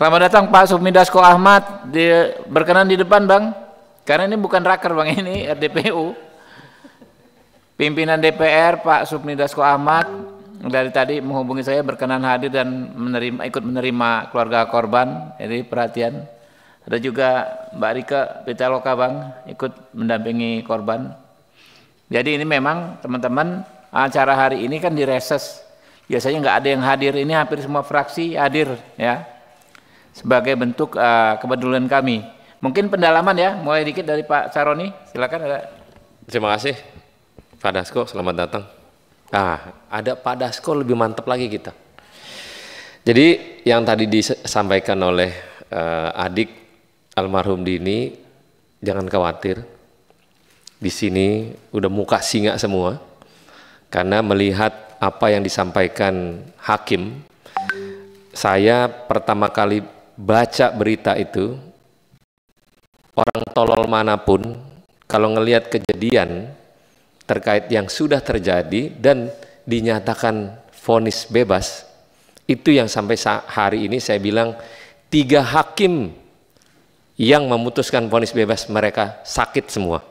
Selamat datang Pak Dasko Ahmad. Di, berkenan di depan Bang. Karena ini bukan raker Bang, ini RDPU. Pimpinan DPR Pak Dasko Ahmad dari tadi menghubungi saya berkenan hadir dan menerima ikut menerima keluarga korban. Jadi perhatian. Ada juga Mbak Rika Pitaloka Bang ikut mendampingi korban. Jadi ini memang teman-teman acara hari ini kan direses. Biasanya nggak ada yang hadir. Ini hampir semua fraksi hadir ya sebagai bentuk uh, kepedulian kami. Mungkin pendalaman ya, mulai dikit dari Pak Saroni, silakan ada. Terima kasih Pak Dasko, selamat datang. Ah, ada Pak Dasko lebih mantap lagi kita. Jadi yang tadi disampaikan oleh uh, adik almarhum Dini, jangan khawatir. Di sini udah muka singa semua, karena melihat apa yang disampaikan hakim, saya pertama kali baca berita itu, orang tolol manapun, kalau ngelihat kejadian terkait yang sudah terjadi dan dinyatakan vonis bebas, itu yang sampai hari ini saya bilang tiga hakim yang memutuskan vonis bebas mereka sakit semua.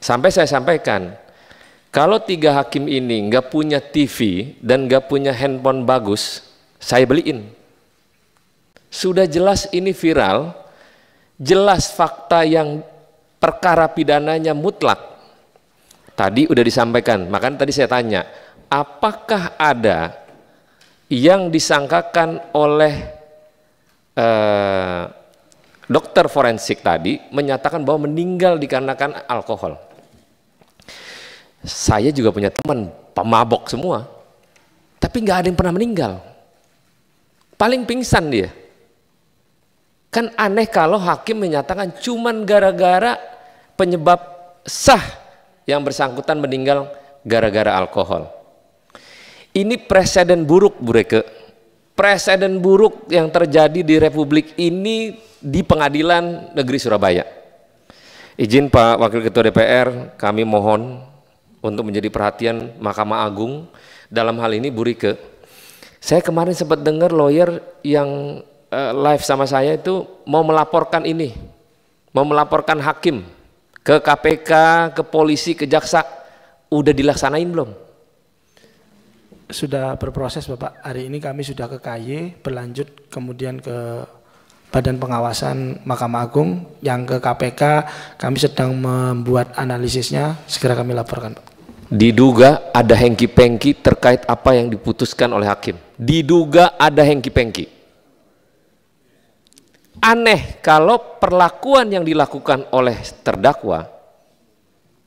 Sampai saya sampaikan, kalau tiga hakim ini nggak punya TV dan nggak punya handphone bagus, saya beliin sudah jelas ini viral, jelas fakta yang perkara pidananya mutlak. Tadi udah disampaikan, makanya tadi saya tanya, apakah ada yang disangkakan oleh eh, dokter forensik tadi menyatakan bahwa meninggal dikarenakan alkohol? Saya juga punya teman pemabok semua, tapi nggak ada yang pernah meninggal. Paling pingsan dia. Kan aneh kalau hakim menyatakan cuman gara-gara penyebab sah yang bersangkutan meninggal gara-gara alkohol. Ini presiden buruk, Bureke. Presiden buruk yang terjadi di Republik ini di Pengadilan Negeri Surabaya. Izin Pak Wakil Ketua DPR, kami mohon untuk menjadi perhatian Mahkamah Agung dalam hal ini Burike. Saya kemarin sempat dengar lawyer yang Eh, live sama saya itu mau melaporkan ini, mau melaporkan hakim ke KPK, ke polisi, ke jaksa, udah dilaksanain belum? Sudah berproses Bapak, hari ini kami sudah ke KY, berlanjut kemudian ke Badan Pengawasan Mahkamah Agung, yang ke KPK kami sedang membuat analisisnya, segera kami laporkan Pak. Diduga ada hengki-pengki terkait apa yang diputuskan oleh hakim. Diduga ada hengki-pengki aneh kalau perlakuan yang dilakukan oleh terdakwa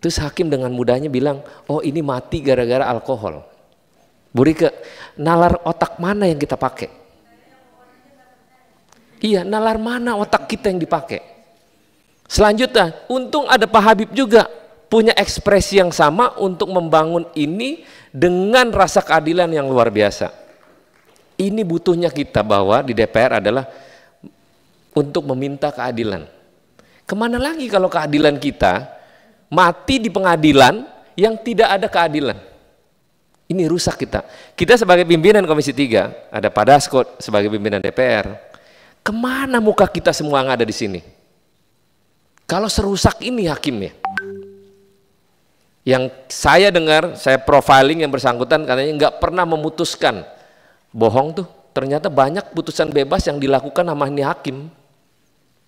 terus hakim dengan mudahnya bilang oh ini mati gara-gara alkohol buri ke nalar otak mana yang kita pakai iya nalar mana otak kita yang dipakai selanjutnya untung ada Pak Habib juga punya ekspresi yang sama untuk membangun ini dengan rasa keadilan yang luar biasa. Ini butuhnya kita bahwa di DPR adalah untuk meminta keadilan. Kemana lagi kalau keadilan kita mati di pengadilan yang tidak ada keadilan? Ini rusak kita. Kita sebagai pimpinan Komisi 3, ada Padaskot sebagai pimpinan DPR. Kemana muka kita semua yang ada di sini? Kalau serusak ini hakimnya. Yang saya dengar, saya profiling yang bersangkutan katanya nggak pernah memutuskan. Bohong tuh, ternyata banyak putusan bebas yang dilakukan sama ini hakim.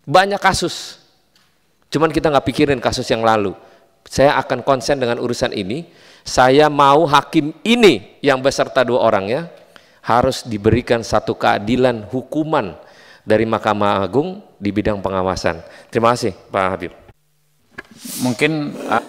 Banyak kasus. Cuman kita nggak pikirin kasus yang lalu. Saya akan konsen dengan urusan ini. Saya mau hakim ini yang beserta dua orangnya harus diberikan satu keadilan hukuman dari Mahkamah Agung di bidang pengawasan. Terima kasih Pak Habib. Mungkin